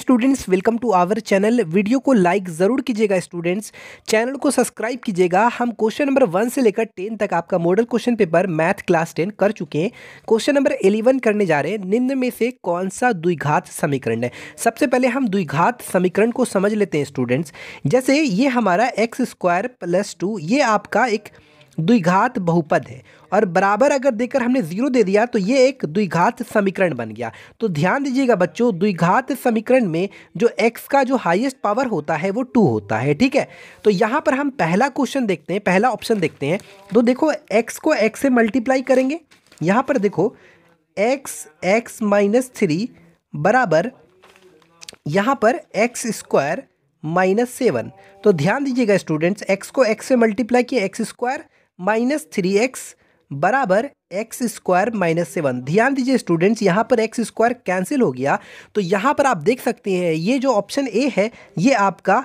Students welcome to our channel video को like ज़रूर कीजिएगा स्टूडेंट्स चैनल को सब्सक्राइब कीजिएगा हम क्वेश्चन नंबर वन से लेकर टेन तक आपका model question paper math class ten कर चुके हैं क्वेश्चन नंबर एलेवन करने जा रहे हैं निम्न में से कौन सा द्विघात समीकरण है सबसे पहले हम द्विघात समीकरण को समझ लेते हैं स्टूडेंट्स जैसे ये हमारा एक्स स्क्वायर प्लस टू ये आपका एक द्विघात बहुपद है और बराबर अगर देकर हमने जीरो दे दिया तो ये एक द्विघात समीकरण बन गया तो ध्यान दीजिएगा बच्चों द्विघात समीकरण में जो x का जो हाईएस्ट पावर होता है वो टू होता है ठीक है तो यहाँ पर हम पहला क्वेश्चन देखते हैं पहला ऑप्शन देखते हैं तो देखो x को x से मल्टीप्लाई करेंगे यहाँ पर देखो x x माइनस थ्री बराबर यहाँ पर एक्स स्क्वायर माइनस सेवन तो ध्यान दीजिएगा स्टूडेंट्स एक्स को एक्स से मल्टीप्लाई किया X square minus three X बराबर एक्स स्क्वायर माइनस सेवन ध्यान दीजिए स्टूडेंट्स यहाँ पर एक्स स्क्वायर कैंसिल हो गया तो यहाँ पर आप देख सकते हैं ये जो ऑप्शन ए है ये आपका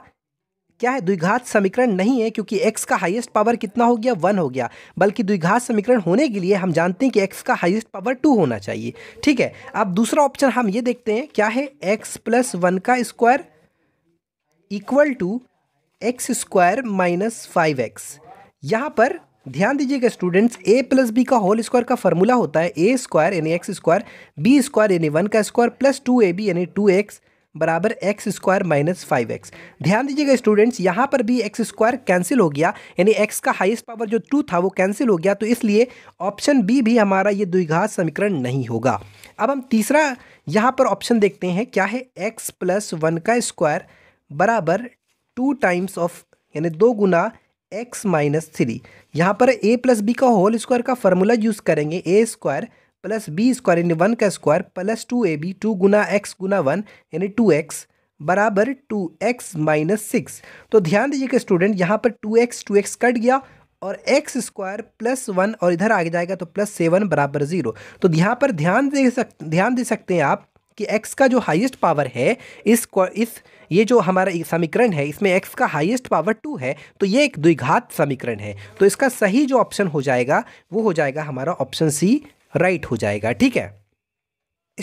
क्या है द्विघात समीकरण नहीं है क्योंकि x का हाईएस्ट पावर कितना हो गया वन हो गया बल्कि द्विघात समीकरण होने के लिए हम जानते हैं कि x का हाईएस्ट पावर टू होना चाहिए ठीक है अब दूसरा ऑप्शन हम ये देखते हैं क्या है x प्लस वन का square equal to X square minus five X यहाँ पर ध्यान दीजिएगा स्टूडेंट्स ए प्लस बी का होल स्क्वायर का फॉर्मूला होता है ए स्क्वायर यानी एक्स स्क्वायर बी स्क्वायर यानी वन का square plus two A B यानी टू एक्स बराबर X square minus five X ध्यान दीजिएगा स्टूडेंट्स यहाँ पर भी एक्स स्क्वायर कैंसिल हो गया यानी एक्स का हाइस्ट पावर जो टू था वो कैंसिल हो गया तो इसलिए ऑप्शन बी भी हमारा ये द्विघात समीकरण नहीं होगा अब हम तीसरा यहाँ पर ऑप्शन देखते हैं क्या है एक्स प्लस वन का स्क्वायर बराबर टू टाइम्स ऑफ यानी दो गुना एक्स माइनस थ्री यहाँ पर ए प्लस बी का होल स्क्वायर का फार्मूला यूज़ करेंगे A square plus B square यानी वन का square plus two A B two गुना एक्स गुना वन यानी टू एक्स बराबर टू एक्स माइनस सिक्स तो ध्यान दीजिएगा स्टूडेंट यहाँ पर two X two X cut गया और एक्स स्क्वायर प्लस वन और इधर आगे जाएगा तो प्लस सेवन बराबर ज़ीरो तो यहाँ पर ध्यान दे सक ध्यान दे सकते हैं आप कि x का जो हाईएस्ट पावर है इस इस ये जो हमारा समीकरण है इसमें x का हाईएस्ट पावर टू है तो ये एक द्विघात समीकरण है तो इसका सही जो ऑप्शन हो जाएगा वो हो जाएगा हमारा ऑप्शन सी राइट हो जाएगा ठीक है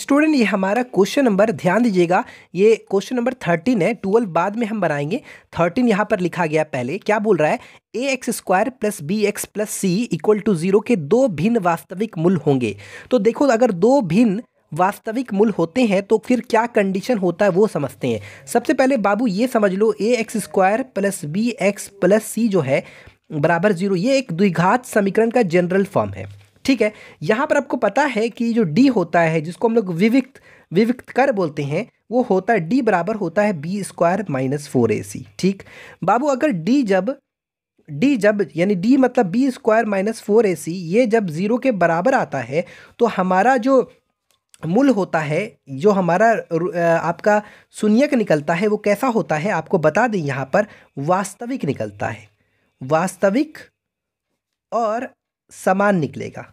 स्टूडेंट ये हमारा क्वेश्चन नंबर ध्यान दीजिएगा ये क्वेश्चन नंबर थर्टीन है ट्वेल्व बाद में हम बनाएंगे थर्टीन यहाँ पर लिखा गया पहले क्या बोल रहा है A X square plus B X plus C equal to zero के दो भिन्न वास्तविक मूल्य होंगे तो देखो अगर दो भिन्न वास्तविक मूल होते हैं तो फिर क्या कंडीशन होता है वो समझते हैं सबसे पहले बाबू ये समझ लो A X square plus B X plus C जो है बराबर जीरो ये एक द्विघात समीकरण का जनरल फॉर्म है ठीक है यहाँ पर आपको पता है कि जो डी होता है जिसको हम लोग विविक्त विविक्त कर बोलते हैं वो होता है डी बराबर होता है B square minus four A C ठीक बाबू अगर डी जब डी जब यानी डी मतलब B square minus four A C ये जब ज़ीरो के बराबर आता है तो हमारा जो मूल होता है जो हमारा आपका शून्यक निकलता है वो कैसा होता है आपको बता दें यहाँ पर वास्तविक निकलता है वास्तविक और समान निकलेगा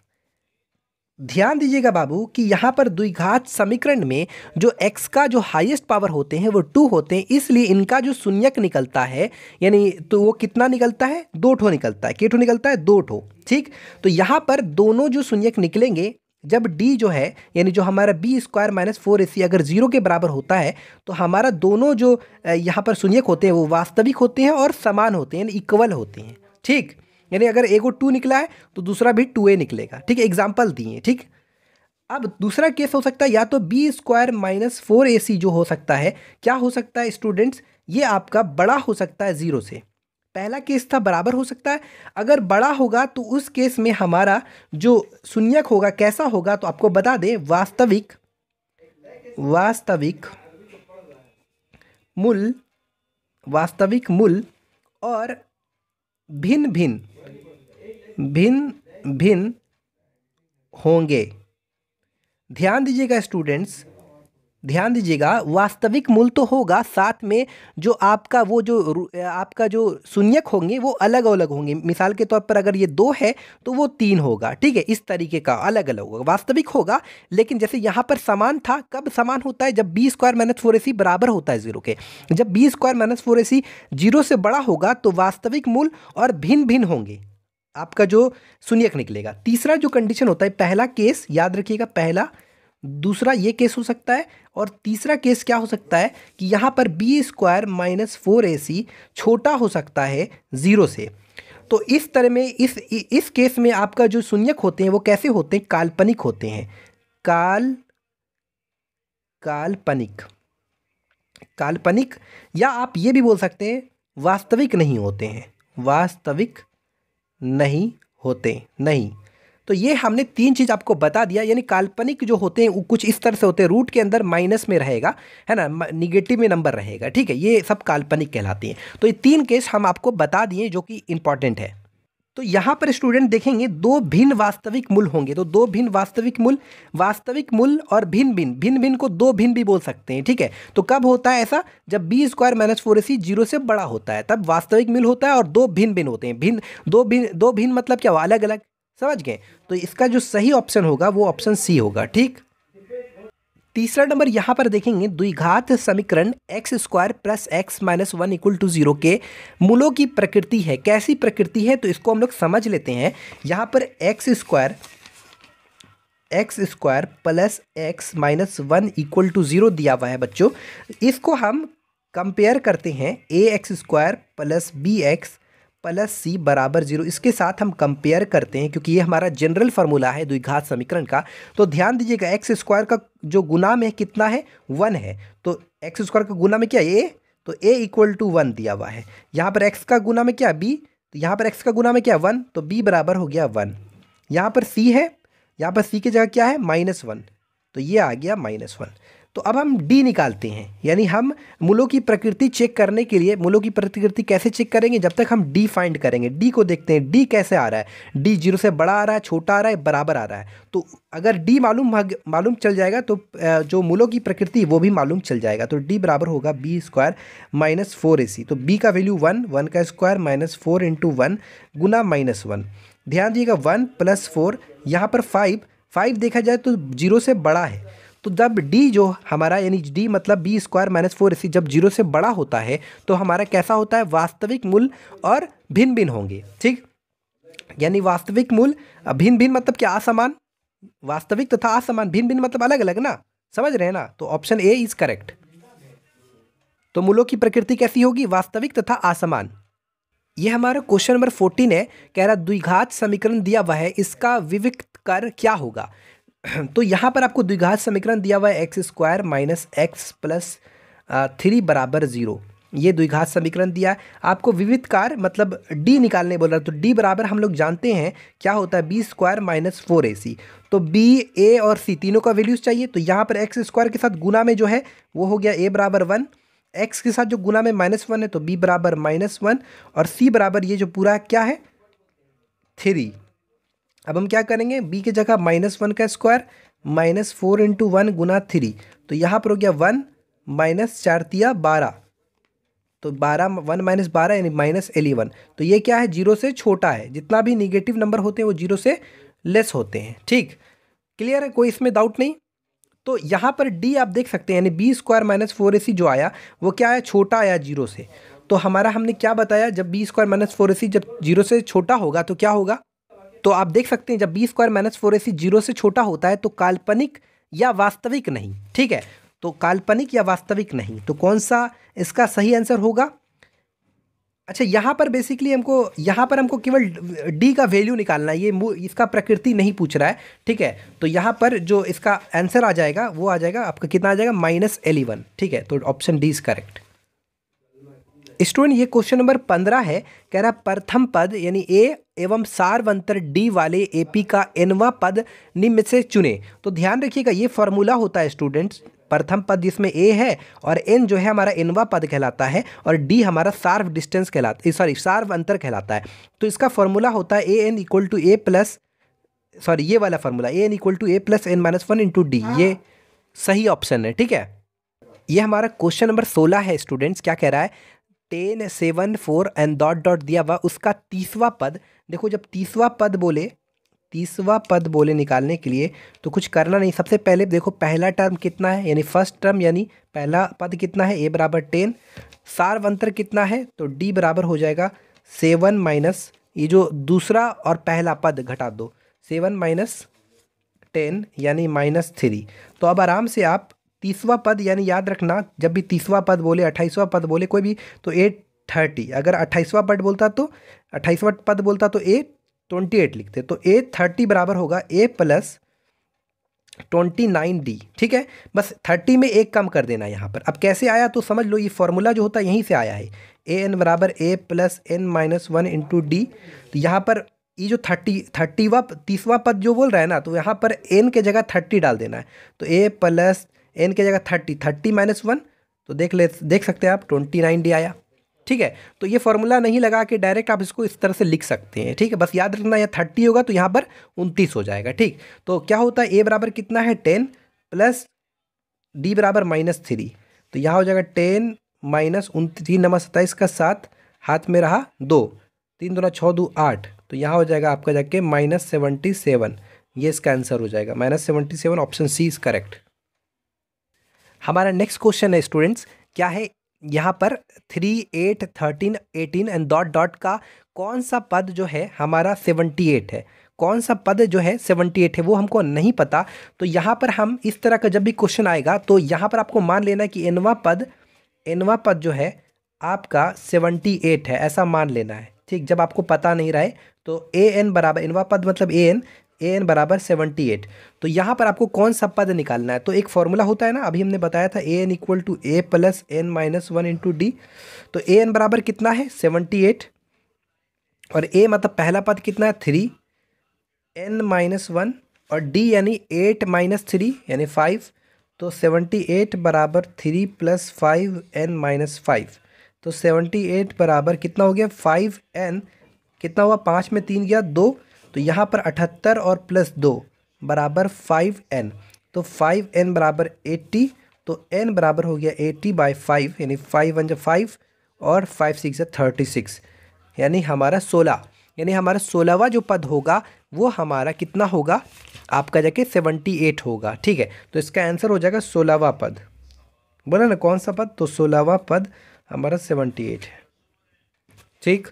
ध्यान दीजिएगा बाबू कि यहाँ पर द्विघात समीकरण में जो x का जो हाईएस्ट पावर होते हैं वो टू होते हैं इसलिए इनका जो शून्यक निकलता है यानी तो वो कितना निकलता है दो ठो निकलता है के ठो निकलता है दो ठो ठीक तो यहाँ पर दोनों जो शून्यक निकलेंगे जब d जो है यानी जो हमारा B square minus four A C अगर ज़ीरो के बराबर होता है तो हमारा दोनों जो यहाँ पर शून्यक होते हैं वो वास्तविक होते हैं और समान होते हैं यानी इक्वल होते हैं ठीक यानी अगर एक वो टू निकला है तो दूसरा भी टू ए निकलेगा ठीक है एग्जाम्पल दिए ठीक अब दूसरा केस हो सकता है या तो B square minus four A C जो हो सकता है क्या हो सकता है स्टूडेंट्स ये आपका बड़ा हो सकता है ज़ीरो से पहला केस था बराबर हो सकता है अगर बड़ा होगा तो उस केस में हमारा जो शून्यक होगा कैसा होगा तो आपको बता दें वास्तविक वास्तविक मूल वास्तविक मूल और भिन्न भिन्न भिन्न भिन्न होंगे ध्यान दीजिएगा स्टूडेंट्स ध्यान दीजिएगा वास्तविक मूल तो होगा साथ में जो आपका वो जो आपका जो शून्यक होंगे वो अलग अलग होंगे मिसाल के तौर पर अगर ये दो है तो वो तीन होगा ठीक है इस तरीके का अलग अलग होगा वास्तविक होगा लेकिन जैसे यहाँ पर समान था कब समान होता है जब B square minus four C बराबर होता है जीरो के जब B square minus four AC zero से बड़ा होगा तो वास्तविक मूल और भिन्न भिन्न होंगे आपका जो शून्यक निकलेगा तीसरा जो कंडीशन होता है पहला केस याद रखिएगा पहला दूसरा ये केस हो सकता है और तीसरा केस क्या हो सकता है कि यहाँ पर B square minus four A C छोटा हो सकता है ज़ीरो से तो इस तरह में इस इस केस में आपका जो शून्यक होते हैं वो कैसे होते हैं काल्पनिक होते हैं काल काल्पनिक काल्पनिक या आप ये भी बोल सकते हैं वास्तविक नहीं होते हैं वास्तविक नहीं होते नहीं तो ये हमने तीन चीज़ आपको बता दिया यानी काल्पनिक जो होते हैं वो कुछ इस तरह से होते हैं रूट के अंदर माइनस में रहेगा है ना निगेटिव में नंबर रहेगा ठीक है ये सब काल्पनिक कहलाती हैं तो ये तीन केस हम आपको बता दिए जो कि इंपॉर्टेंट है तो यहाँ पर स्टूडेंट देखेंगे दो भिन्न वास्तविक मूल होंगे तो दो भिन्न वास्तविक मूल वास्तविक मूल और भिन्न भिन्न भिन्न भिन्न को दो भिन्न भी बोल सकते हैं ठीक है तो कब होता है ऐसा जब B square minus four A C zero से बड़ा होता है तब वास्तविक मूल होता है और दो भिन्न भिन्न होते हैं भिन्न दो भिन्न दो भिन्न मतलब क्या हुआ अलग अलग समझ गए तो इसका जो सही ऑप्शन होगा वो ऑप्शन सी होगा ठीक तीसरा नंबर यहाँ पर देखेंगे द्विघात समीकरण X square plus X minus one equal to zero के मूलों की प्रकृति है कैसी प्रकृति है तो इसको हम लोग समझ लेते हैं यहाँ पर X square X square plus X minus one equal to zero दिया हुआ है बच्चों इसको हम कंपेयर करते हैं A X square plus B X plus C बराबर जीरो इसके साथ हम कंपेयर करते हैं क्योंकि ये हमारा जनरल फार्मूला है द्विघात समीकरण का तो ध्यान दीजिएगा एक्स स्क्वायर का जो गुना में कितना है वन है तो एक्स स्क्वायर का गुना में क्या ए तो ए इक्वल टू वन दिया हुआ है यहाँ पर एक्स का गुना में क्या बी तो यहाँ पर एक्स का गुना में क्या वन तो बी बराबर हो गया वन यहाँ पर सी है यहाँ पर सी की जगह क्या है माइनस वन तो ये आ गया माइनस वन तो अब हम डी निकालते हैं यानी हम मूलों की प्रकृति चेक करने के लिए मूलों की प्रकृति कैसे चेक करेंगे जब तक हम डी फाइंड करेंगे डी को देखते हैं डी कैसे आ रहा है डी जीरो से बड़ा आ रहा है छोटा आ रहा है बराबर आ रहा है तो अगर डी मालूम मालूम चल जाएगा तो जो मूलों की प्रकृति वो भी मालूम चल जाएगा तो डी बराबर होगा B square minus four A C तो बी का वैल्यू वन वन का square minus four into one गुना माइनस वन ध्यान दिएगा वन प्लस फोर यहाँ पर फाइव फाइव देखा जाए तो जीरो से बड़ा है तो जब डी जो हमारा यानी डी मतलब B square minus four AC जब जीरो से बड़ा होता है तो हमारा कैसा होता है वास्तविक मूल और भिन्न भिन्न होंगे ठीक यानी वास्तविक मूल भिन्न भिन्न मतलब क्या असमान वास्तविक तथा असमान भिन्न भिन्न मतलब अलग अलग ना समझ रहे हैं ना तो ऑप्शन ए इज करेक्ट तो मूलों की प्रकृति कैसी होगी वास्तविक तथा असमान ये हमारा क्वेश्चन नंबर फोर्टीन है कह रहा द्विघात समीकरण दिया हुआ है इसका विविक्त कर क्या होगा तो यहाँ पर आपको द्विघात समीकरण दिया हुआ है X square minus X plus three बराबर ज़ीरो ये द्विघात समीकरण दिया आपको विविध कार मतलब डी निकालने बोल रहा है तो डी बराबर हम लोग जानते हैं क्या होता है B square minus four A C तो बी ए और सी तीनों का वैल्यूज चाहिए तो यहाँ पर एक्स स्क्वायर के साथ गुना में जो है वो हो गया ए बराबर वन एक्स के साथ जो गुना में माइनस वन है तो बी बराबर माइनस वन और सी बराबर ये जो पूरा क्या है थ्री अब हम क्या करेंगे बी की जगह माइनस वन का square minus four into one गुना थ्री तो यहाँ पर हो गया वन माइनस चार तिया बारह तो बारह वन माइनस बारह यानी माइनस एलेवन तो ये क्या है जीरो से छोटा है जितना भी निगेटिव नंबर होते हैं वो जीरो से लेस होते हैं ठीक क्लियर है कोई इसमें डाउट नहीं तो यहाँ पर डी आप देख सकते हैं यानी B square minus four A C जो आया वो क्या आया छोटा आया जीरो से तो हमारा हमने क्या बताया जब B square minus four A C जब जीरो से छोटा होगा तो क्या होगा तो आप देख सकते हैं जब B square minus four A C zero से छोटा होता है तो काल्पनिक या वास्तविक नहीं ठीक है तो काल्पनिक या वास्तविक नहीं तो कौन सा इसका सही आंसर होगा अच्छा यहाँ पर बेसिकली हमको यहाँ पर हमको केवल डी का वैल्यू निकालना है ये इसका प्रकृति नहीं पूछ रहा है ठीक है तो यहाँ पर जो इसका आंसर आ जाएगा वो आ जाएगा आपका कितना आ जाएगा माइनस एलेवन e ठीक है तो option D is correct student ये क्वेश्चन नंबर पंद्रह है कह रहा प्रथम पद यानी ए एवं अंतर डी वाले एपी का एनवा पद निम्न से चुने तो ध्यान रखिएगा ये फॉर्मूला होता है स्टूडेंट्स प्रथम पद जिसमें ए है और एन जो है हमारा एनवा पद कहलाता है और डी हमारा सार्व डिस्टेंस कहलाता है सॉरी सार्व अंतर कहलाता है तो इसका फॉर्मूला होता है A N equal to A plus sorry ये वाला formula A N equal to A plus N minus one into D ये हाँ। सही ऑप्शन है ठीक है ये हमारा क्वेश्चन नंबर सोलह है स्टूडेंट्स क्या कह रहा है ten seven four and dot dot दिया हुआ उसका तीसवा पद देखो जब तीसवा पद बोले तीसवा पद बोले निकालने के लिए तो कुछ करना नहीं सबसे पहले देखो पहला टर्म कितना है यानी फर्स्ट टर्म यानी पहला पद कितना है ए बराबर टेन सार्वंतर कितना है तो डी बराबर हो जाएगा सेवन माइनस ये जो दूसरा और पहला पद घटा दो सेवन माइनस टेन यानी माइनस थ्री तो अब आराम से आप तीसवा पद यानी याद रखना जब भी तीसवा पद बोले अट्ठाईसवां पद बोले कोई भी तो ए थर्टी अगर अट्ठाईसवां पद बोलता तो अट्ठाईसवा पद बोलता तो ए ट्वेंटी एट लिखते तो ए थर्टी बराबर होगा A plus twenty nine D ठीक है बस थर्टी में एक कम कर देना यहाँ पर अब कैसे आया तो समझ लो ये फॉर्मूला जो होता है यहीं से आया है ए एन बराबर A plus N minus one into D तो यहाँ पर ये जो थर्टी थर्टीवा तीसवा पद जो बोल रहा है ना तो यहाँ पर एन के जगह थर्टी डाल देना है तो ए प्लस एन की जगह थर्टी थर्टी माइनस वन तो देख ले देख सकते हैं आप ट्वेंटी नाइन डी आया ठीक है तो ये फॉर्मूला नहीं लगा के डायरेक्ट आप इसको इस तरह से लिख सकते हैं ठीक है बस याद रखना यहाँ थर्टी होगा तो यहाँ पर उनतीस हो जाएगा ठीक तो क्या होता है ए बराबर कितना है टेन प्लस डी बराबर माइनस थ्री तो यहाँ हो जाएगा टेन माइनस उनतीस तीन नंबर सत्ताईस का सात हाथ में रहा दो तीन दोनों छः दो आठ तो यहाँ हो जाएगा आपका जाके माइनस सेवनटी सेवन ये इसका आंसर हो जाएगा minus seventy seven option C is correct हमारा नेक्स्ट क्वेश्चन है स्टूडेंट्स क्या है यहाँ पर three eight thirteen eighteen and dot dot का कौन सा पद जो है हमारा सेवेंटी एट है कौन सा पद जो है सेवेंटी एट है वो हमको नहीं पता तो यहाँ पर हम इस तरह का जब भी क्वेश्चन आएगा तो यहाँ पर आपको मान लेना कि एनवा पद एनवा पद जो है आपका सेवेंटी एट है ऐसा मान लेना है ठीक जब आपको पता नहीं रहा है तो ए एन बराबर एनवा पद मतलब ए एन ए एन बराबर सेवेंटी एट तो यहाँ पर आपको कौन सा पद निकालना है तो एक फॉर्मूला होता है ना अभी हमने बताया था A N equal to A plus N minus one into D तो ए एन बराबर कितना है सेवनटी एट और ए मतलब पहला पद कितना है थ्री एन माइनस वन और डी यानी एट माइनस थ्री यानी फाइव तो सेवनटी एट बराबर three plus five N minus five तो सेवनटी एट बराबर कितना हो गया फाइव एन कितना हुआ पाँच में तीन गया दो तो यहाँ पर अठहत्तर और प्लस दो बराबर फाइव एन तो फाइव एन बराबर एट्टी तो एन बराबर हो गया एट्टी बाई फाइव यानी फाइव वन जो फाइव और फाइव सिक्स थर्टी सिक्स यानी हमारा सोलह यानी हमारा सोलहवा जो पद होगा वो हमारा कितना होगा आपका जाके सेवेंटी एट होगा ठीक है तो इसका आंसर हो जाएगा सोलहवा पद बोला ना कौन सा पद तो सोलहवा पद हमारा सेवेंटी एट है ठीक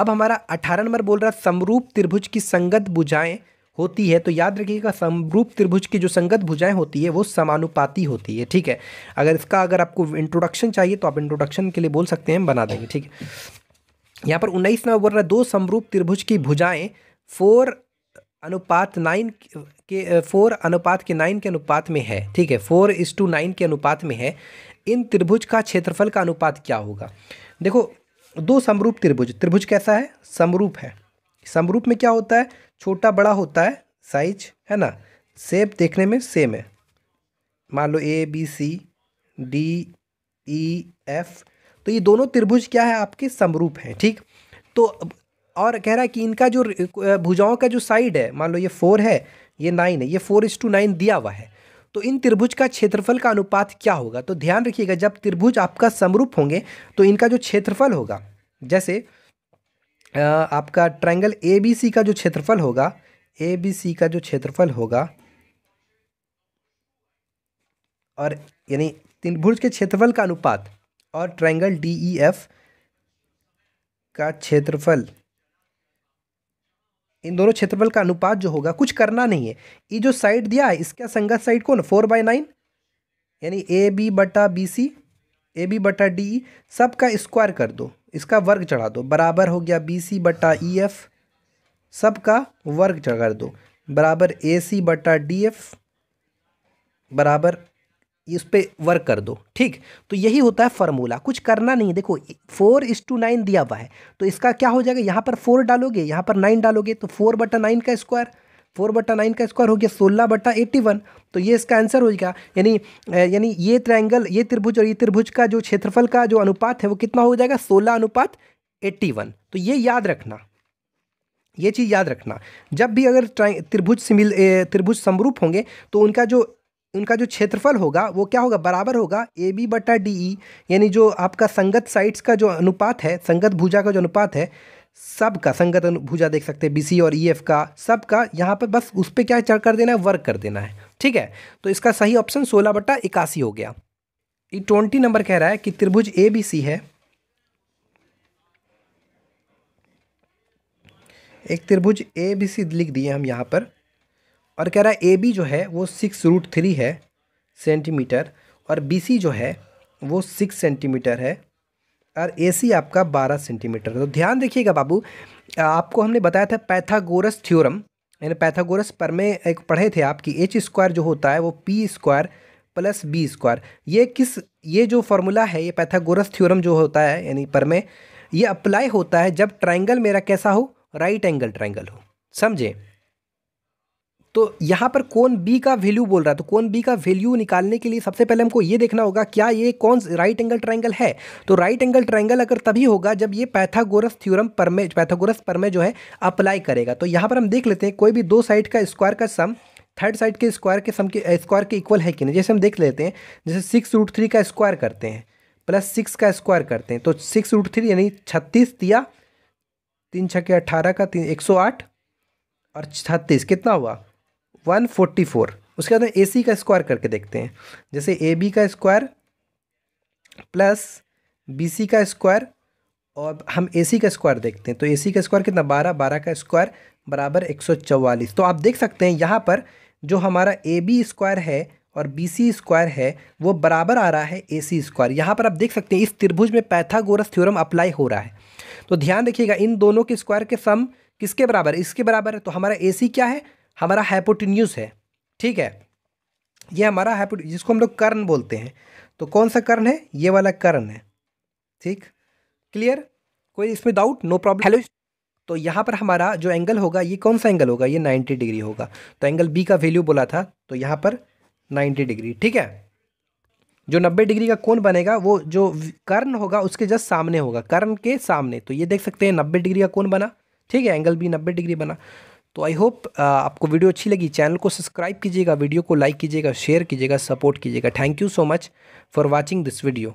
अब हमारा अठारह नंबर बोल रहा है समरूप त्रिभुज की संगत भुजाएं होती है तो याद रखिएगा समरूप त्रिभुज की जो संगत भुजाएं होती है वो समानुपाती होती है ठीक है अगर इसका अगर आपको इंट्रोडक्शन चाहिए तो आप इंट्रोडक्शन के लिए बोल सकते हैं बना देंगे ठीक है यहाँ पर उन्नीस नंबर बोल रहा है दो समरूप त्रिभुज की भुजाएं फोर अनुपात नाइन के फोर अनुपात के नाइन के अनुपात में है ठीक है फोर इस टू नाइन के अनुपात में है इन त्रिभुज का क्षेत्रफल का अनुपात क्या होगा देखो दो समरूप त्रिभुज त्रिभुज कैसा है समरूप है समरूप में क्या होता है छोटा बड़ा होता है साइज है ना सेप देखने में सेम है मान लो A B C D E F तो ये दोनों त्रिभुज क्या है आपके समरूप हैं ठीक तो और कह रहा है कि इनका जो भुजाओं का जो साइड है मान लो ये फोर है ये नाइन है ये फोर इस टू नाइन दिया हुआ है तो इन त्रिभुज का क्षेत्रफल का अनुपात क्या होगा तो ध्यान रखिएगा जब त्रिभुज आपका समरूप होंगे तो इनका जो क्षेत्रफल होगा जैसे आपका ट्रायंगल ए बी सी का जो क्षेत्रफल होगा ए बी सी का जो क्षेत्रफल होगा और यानी त्रिभुज के क्षेत्रफल का अनुपात और ट्रायंगल डी ई एफ का क्षेत्रफल इन दोनों क्षेत्रफल का अनुपात जो होगा कुछ करना नहीं है ये जो साइड दिया है इसका संगत साइड कौन फोर बाय नाइन यानी ए बी बटा बी सी ए बी बटा डी ई सब का स्क्वायर कर दो इसका वर्ग चढ़ा दो बराबर हो गया बी सी बटा ई e, एफ सब का वर्ग चढ़ा दो बराबर ए सी बटा डी एफ बराबर इस पर वर्क कर दो ठीक तो यही होता है फॉर्मूला कुछ करना नहीं देखो फोर इस टू नाइन दिया हुआ है तो इसका क्या हो जाएगा यहाँ पर फोर डालोगे यहाँ पर नाइन डालोगे तो फोर बटा नाइन का स्क्वायर फोर बटा नाइन का स्क्वायर हो गया सोलह बटा एट्टी वन तो ये इसका आंसर हो गया यानी यानी ये ट्राइंगल ये त्रिभुज और ये त्रिभुज का जो क्षेत्रफल का जो अनुपात है वो कितना हो जाएगा सोलह अनुपात एट्टी वन तो ये याद रखना ये चीज़ याद रखना जब भी अगर त्रिभुज सिमिल त्रिभुज समरूप होंगे तो उनका जो उनका जो क्षेत्रफल होगा वो क्या होगा बराबर होगा ए बी बटा डी ई e, यानी जो आपका संगत साइड्स का जो अनुपात है संगत भुजा का जो अनुपात है सब का संगत भुजा देख सकते हैं बी सी और ई e एफ का सब का यहाँ पर बस उस पर क्या चल कर देना है वर्क कर देना है ठीक है तो इसका सही ऑप्शन सोलह बटा इक्यासी हो गया ये ट्वेंटी नंबर कह रहा है कि त्रिभुज ए बी सी है एक त्रिभुज ए बी सी लिख दिए हम यहाँ पर और कह रहा है ए बी जो है वो सिक्स रूट थ्री है सेंटीमीटर और बी सी जो है वो सिक्स सेंटीमीटर है और ए सी आपका बारह सेंटीमीटर तो ध्यान देखिएगा बाबू आपको हमने बताया था पैथागोरस थ्योरम यानी पैथागोरस पर में एक पढ़े थे आपकी एच स्क्वायर जो होता है वो P square plus B square ये किस ये जो फॉर्मूला है ये पैथागोरस थ्योरम जो होता है यानी पर में ये अप्लाई होता है जब ट्राइंगल मेरा कैसा हो राइट एंगल ट्राइंगल हो समझे तो यहाँ पर कौन बी का वैल्यू बोल रहा है तो कौन बी का वैल्यू निकालने के लिए सबसे पहले हमको ये देखना होगा क्या ये कौन राइट एंगल ट्राइंगल है तो राइट एंगल ट्राइंगल अगर तभी होगा जब ये पैथागोरस थ्योरम पर में पैथागोरस पर में जो है अप्लाई करेगा तो यहाँ पर हम देख लेते हैं कोई भी दो साइड का स्क्वायर का सम थर्ड साइड के स्क्वायर के सम के स्क्वायर eh, के इक्वल है कि नहीं जैसे हम देख लेते हैं जैसे सिक्स रूट थ्री का स्क्वायर करते हैं प्लस सिक्स का स्क्वायर करते हैं तो सिक्स रूट थ्री यानी छत्तीस दिया तीन छः के अट्ठारह का तीन एक सौ आठ और छत्तीस कितना हुआ वन फोर्टी फोर उसके बाद ए सी का स्क्वायर करके देखते हैं जैसे ए बी का स्क्वायर प्लस बी सी का स्क्वायर और हम ए सी का स्क्वायर देखते हैं तो ए सी का स्क्वायर कितना बारह बारह का स्क्वायर बराबर एक सौ चवालीस तो आप देख सकते हैं यहाँ पर जो हमारा ए बी स्क्वायर है और बी सी स्क्वायर है वो बराबर आ रहा है ए सी स्क्वायर यहाँ पर आप देख सकते हैं इस त्रिभुज में पैथागोरस थ्योरम अप्लाई हो रहा है तो ध्यान रखिएगा इन दोनों के स्क्वायर के सम किसके बराबर इसके बराबर है तो हमारा ए सी क्या है हमारा हाइपोटिन्यूस है ठीक है ये हमारा हाइपो जिसको हम लोग कर्ण बोलते हैं तो कौन सा कर्ण है ये वाला कर्ण है ठीक क्लियर कोई इसमें डाउट नो प्रॉब्लम हेलो तो यहाँ पर हमारा जो एंगल होगा ये कौन सा एंगल होगा ये 90 डिग्री होगा तो एंगल बी का वैल्यू बोला था तो यहाँ पर 90 डिग्री ठीक है जो 90 डिग्री का कोण बनेगा वो जो कर्ण होगा उसके जस्ट सामने होगा कर्ण के सामने तो ये देख सकते हैं नब्बे डिग्री का कोण बना ठीक है एंगल बी नब्बे डिग्री बना तो आई होप uh, आपको वीडियो अच्छी लगी चैनल को सब्सक्राइब कीजिएगा वीडियो को लाइक कीजिएगा शेयर कीजिएगा सपोर्ट कीजिएगा thank you so much for watching this video